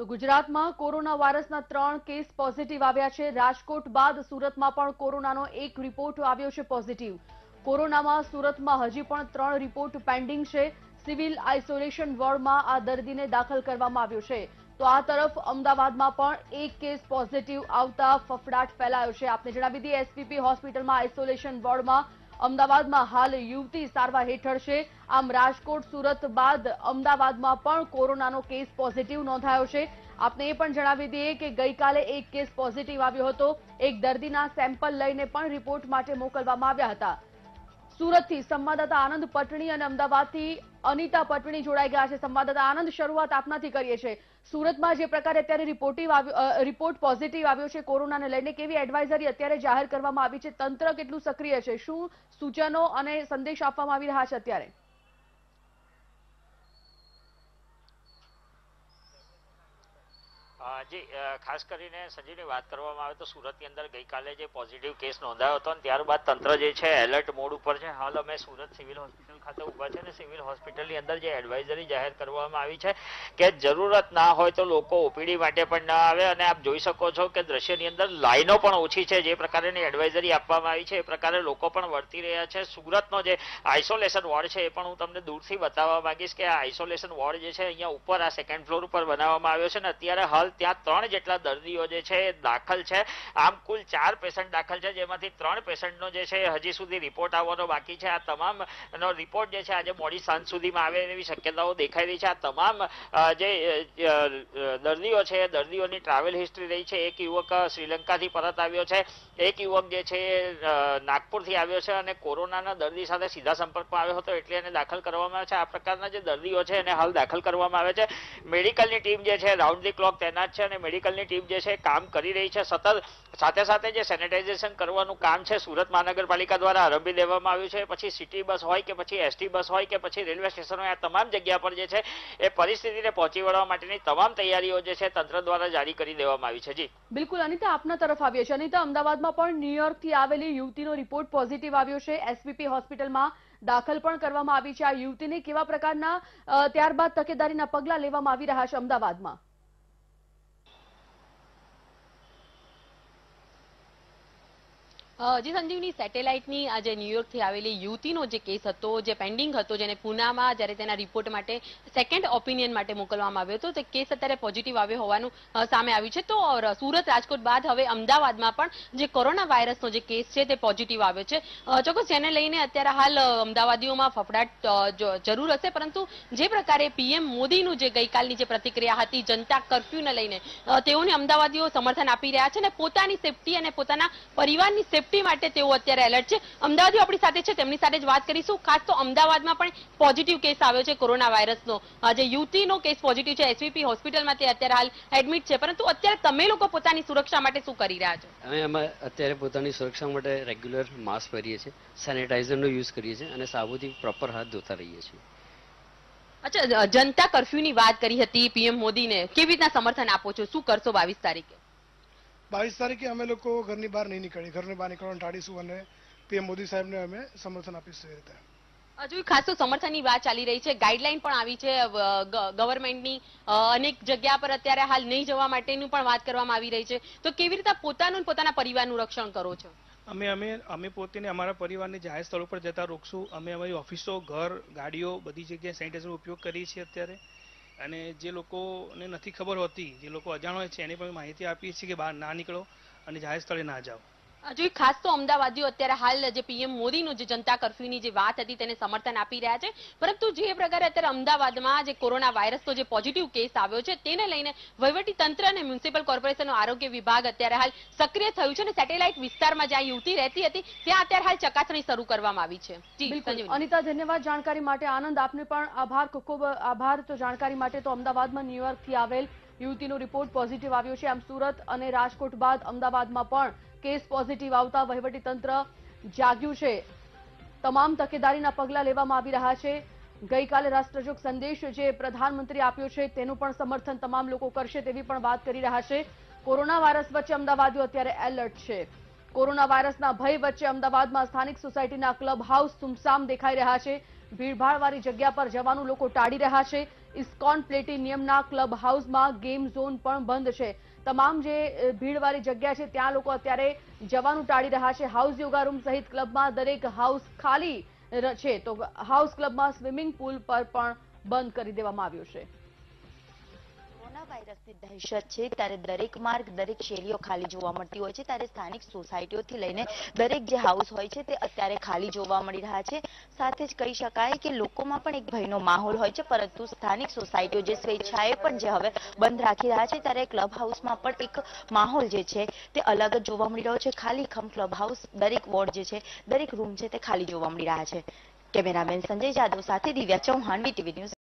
તો ગુજરાતમાં કોરોના વાયરસના ત્રણ કેસ પોઝિટિવ આવ્યા છે રાજકોટ બાદ સુરતમાં પણ કોરોનાનો એક રિપોર્ટ આવ્યો છે પોઝિટિવ કોરોનામાં સુરતમાં હજી પણ ત્રણ રિપોર્ટ પેન્ડિંગ છે સિવિલ આઇસોલેશન વોર્ડમાં આ દર્દીને દાખલ કરવામાં આવ્યો છે તો આ તરફ અમદાવાદમાં પણ એક કેસ પોઝિટિવ આવતા ફફડાટ ફેલાયો છે આપને જણાવી દીધી એસપીપી હોસ્પિટલમાં આઇસોલેશન વોર્ડમાં અમદાવાદમાં હાલ યુવતી સારવાર હેઠળ છે આમ રાજકોટ સુરત બાદ અમદાવાદમાં પણ કોરોનાનો કેસ પોઝિટિવ નોંધાયો છે આપને એ પણ જણાવી દઈએ કે ગઈકાલે એક કેસ પોઝિટિવ આવ્યો હતો એક દર્દીના સેમ્પલ લઈને પણ રિપોર્ટ માટે મોકલવામાં આવ્યા હતા સુરતથી સંવાદદાતા આનંદ પટણી અને અમદાવાદથી અનિતા પટણી જોડાઈ ગયા છે સંવાદદાતા આનંદ શરૂઆત આપનાથી કરીએ છીએ સુરતમાં જે પ્રકારે અત્યારે રિપોર્ટિવ રિપોર્ટ પોઝિટિવ આવ્યો છે કોરોનાને લઈને કેવી એડવાઇઝરી અત્યારે જાહેર કરવામાં આવી છે તંત્ર કેટલું સક્રિય છે શું સૂચનો અને સંદેશ આપવામાં આવી રહ્યા છે અત્યારે જી ખાસ કરીને સંજીવની વાત કરવામાં આવે તો સુરતની અંદર ગઈકાલે જે પોઝિટિવ કેસ નોંધાયો હતો અને ત્યારબાદ તંત્ર જે છે એલર્ટ મોડ ઉપર છે હાલ અમે સુરત સિવિલ હોસ્પિટલ ખાતે ઊભા છે અને સિવિલ હોસ્પિટલની અંદર જે એડવાઇઝરી જાહેર કરવામાં આવી છે કે જરૂરત ના હોય તો લોકો ઓપીડી માટે પણ ના આવે અને આપ જોઈ શકો છો કે દ્રશ્યની અંદર લાઈનો પણ ઓછી છે જે પ્રકારની એડવાઇઝરી આપવામાં આવી છે એ પ્રકારે લોકો પણ વર્તી રહ્યા છે સુરતનો જે આઇસોલેશન વોર્ડ છે એ પણ હું તમને દૂરથી બતાવવા માંગીશ કે આ આઇસોલેશન વોર્ડ જે છે અહીંયા ઉપર આ સેકન્ડ ફ્લોર ઉપર બનાવવામાં આવ્યો છે ને અત્યારે હાલ ત્યાં ત્રણ જેટલા દર્દીઓ જે છે દાખલ છે આમ કુલ ચાર પેશન્ટ દાખલ છે જેમાંથી ત્રણ પેશન્ટનો જે છે હજી સુધી રિપોર્ટ આવવાનો બાકી છે આ તમામ નો રિપોર્ટ જે છે આજે મોડી સાંજ સુધીમાં આવે એવી શક્યતાઓ દેખાઈ રહી છે આ તમામ જે દર્દીઓ છે દર્દીઓની ટ્રાવેલ હિસ્ટ્રી રહી છે એક યુવક શ્રીલંકાથી પરત આવ્યો છે એક યુવક જે છે નાગપુરથી આવ્યો છે અને કોરોનાના દર્દી સાથે સીધા સંપર્કમાં આવ્યો હતો એટલે એને દાખલ કરવામાં આવે છે આ પ્રકારના જે દર્દીઓ છે એને હાલ દાખલ કરવામાં આવે છે મેડિકલની ટીમ જે છે રાઉન્ડ ધી ક્લોક તેના ઇન્ચાર્જ છે અને મેડિકલની ટીમ જે છે કામ કરી રહી છે સતત સાથે સાથે જે સેનિટાઇઝેશન કરવાનું કામ છે સુરત મહાનગરપાલિકા દ્વારા આરંભી દેવામાં આવ્યું છે પછી સિટી બસ હોય કે પછી એસટી બસ હોય કે પછી રેલવે સ્ટેશન હોય આ તમામ જગ્યા પર જે છે એ પરિસ્થિતિને પહોંચી વળવા માટેની તમામ તૈયારીઓ જે છે તંત્ર દ્વારા જારી કરી દેવામાં આવી છે જી બિલકુલ અનિતા આપના તરફ આવીએ છીએ અનિતા અમદાવાદમાં પણ ન્યુયોર્કથી આવેલી યુવતીનો રિપોર્ટ પોઝિટિવ આવ્યો છે એસવીપી હોસ્પિટલમાં દાખલ પણ કરવામાં આવી છે આ યુવતીને કેવા પ્રકારના ત્યારબાદ તકેદારીના પગલાં લેવામાં આવી રહ્યા છે અમદાવાદમાં જી સંજીવની સેટેલાઇટની આજે ન્યુયોર્કથી આવેલી યુવતીનો જે કેસ હતો જે પેન્ડિંગ હતો જેને પુનામાં જ્યારે તેના રિપોર્ટ માટે સેકન્ડ ઓપિનિયન માટે મોકલવામાં આવ્યો હતો તે કેસ અત્યારે પોઝિટિવ આવ્યો હોવાનું સામે આવ્યું છે તો સુરત રાજકોટ બાદ હવે અમદાવાદમાં પણ જે કોરોના વાયરસનો જે કેસ છે તે પોઝિટિવ આવ્યો છે ચોક્કસ જેને લઈને અત્યારે હાલ અમદાવાદીઓમાં ફફડાટ જરૂર હશે પરંતુ જે પ્રકારે પીએમ મોદીનું જે ગઈકાલની જે પ્રતિક્રિયા હતી જનતા કર્ફ્યુને લઈને તેઓને અમદાવાદીઓ સમર્થન આપી રહ્યા છે અને પોતાની સેફટી અને પોતાના પરિવારની સેફટી સેફટી માટે તેઓ અત્યારે એલર્ટ છે અમદાવાદીઓ આપણી સાથે છે તેમની સાથે જ વાત કરીશું ખાસ તો અમદાવાદમાં પણ પોઝિટિવ કેસ આવ્યો છે કોરોના વાયરસનો જે યુવતીનો કેસ પોઝિટિવ છે એસવીપી હોસ્પિટલમાં તે અત્યારે હાલ એડમિટ છે પરંતુ અત્યારે તમે લોકો પોતાની સુરક્ષા માટે શું કરી રહ્યા છો અમે અત્યારે પોતાની સુરક્ષા માટે રેગ્યુલર માસ્ક પહેરીએ છીએ સેનિટાઈઝરનો યુઝ કરીએ છીએ અને સાબુથી પ્રોપર હાથ ધોતા રહીએ છીએ અચ્છા જનતા કરફ્યુની વાત કરી હતી પીએમ મોદીને કેવી રીતના સમર્થન આપો છો શું કરશો બાવીસ તારીખે બાવીસ તારીખે અમે લોકો ઘરની બહાર નહીં નીકળીએ ઘરની બહાર નીકળવાનું ટાળીશું અને પીએમ મોદી સાહેબને અમે સમર્થન આપીશું એ રીતે હજુ ખાસ તો સમર્થનની વાત ચાલી રહી છે ગાઈડલાઈન પણ આવી છે ગવર્મેન્ટની અનેક જગ્યા પર અત્યારે હાલ નહીં જવા માટેનું પણ વાત કરવામાં આવી રહી છે તો કેવી રીતે પોતાનું પોતાના પરિવારનું રક્ષણ કરો છો અમે અમે અમે પોતે અમારા પરિવારને જાહેર સ્થળો પર જતા રોકશું અમે અમારી ઓફિસો ઘર ગાડીઓ બધી જગ્યાએ સેનિટાઈઝરનો ઉપયોગ કરીએ છીએ અત્યારે અને જે લોકોને નથી ખબર હોતી જે લોકો અજાણ હોય છે એને પણ માહિતી આપીએ છીએ કે બહાર ના નીકળો અને જાહેર સ્થળે ના જાઓ જોઈ ખાસ તો અમદાવાદીઓ અત્યારે હાલ જે પીએમ મોદીનું જે જનતા કરફ્યુની જે વાત હતી તેને સમર્થન આપી રહ્યા છે પરંતુ જે પ્રકારે અત્યારે અમદાવાદમાં જે કોરોના વાયરસનો જે પોઝિટિવ કેસ આવ્યો છે તેને લઈને વહીવટી તંત્ર અને મ્યુનિસિપલ કોર્પોરેશનનો આરોગ્ય વિભાગ અત્યારે હાલ સક્રિય થયું છે અને સેટેલાઇટ વિસ્તારમાં જ્યાં યુવતી રહેતી હતી ત્યાં અત્યારે હાલ ચકાસણી શરૂ કરવામાં આવી છે અનિતા ધન્યવાદ જાણકારી માટે આનંદ આપને પણ આભાર ખૂબ આભાર તો જાણકારી માટે તો અમદાવાદમાં ન્યુયોર્કથી આવેલ યુવતીનો રિપોર્ટ પોઝિટિવ આવ્યો છે આમ સુરત અને રાજકોટ બાદ અમદાવાદમાં પણ કેસ પોઝિટિવ આવતા તંત્ર જાગ્યું છે તમામ તકેદારીના પગલાં લેવામાં આવી રહ્યા છે ગઈકાલે રાષ્ટ્રજોગ સંદેશ જે પ્રધાનમંત્રી આપ્યો છે તેનું પણ સમર્થન તમામ લોકો કરશે તેવી પણ વાત કરી રહ્યા છે કોરોના વાયરસ વચ્ચે અમદાવાદ અત્યારે એલર્ટ છે કોરોના વાયરસના ભય વચ્ચે અમદાવાદમાં સ્થાનિક સોસાયટીના ક્લબ હાઉસ સુમસામ દેખાઈ રહ્યા છે ભીડભાડવાળી જગ્યા પર જવાનું લોકો ટાળી રહ્યા છે ઇસ્કોન પ્લેટિનિયમના ક્લબ હાઉસમાં ગેમ ઝોન પણ બંધ છે તમામ જે ભીડવાળી જગ્યા છે ત્યાં લોકો અત્યારે જવાનું ટાળી રહ્યા છે હાઉસ યોગા રૂમ સહિત ક્લબમાં દરેક હાઉસ ખાલી છે તો હાઉસ ક્લબમાં સ્વિમિંગ પુલ પર પણ બંધ કરી દેવામાં આવ્યો છે વાયરસની દહેશત છે ત્યારે દરેક માર્ગ દરેક શેરીઓ ખાલી જોવા મળતી હોય છે ત્યારે સ્થાનિક સોસાયટીઓથી લઈને દરેક જે હાઉસ હોય છે તે અત્યારે ખાલી જોવા મળી રહ્યા છે સાથે જ કહી શકાય કે લોકોમાં પણ એક ભયનો માહોલ હોય છે પરંતુ સ્થાનિક સોસાયટીઓ જે સ્વેચ્છાએ પણ જે હવે બંધ રાખી રહ્યા છે ત્યારે ક્લબ હાઉસમાં પણ એક માહોલ જે છે તે અલગ જ જોવા મળી રહ્યો છે ખાલી ખમ ક્લબ હાઉસ દરેક વોર્ડ જે છે દરેક રૂમ છે તે ખાલી જોવા મળી રહ્યા છે કેમેરામેન સંજય જાદવ સાથે દિવ્યા ચૌહાણ વીટીવી ન્યૂઝ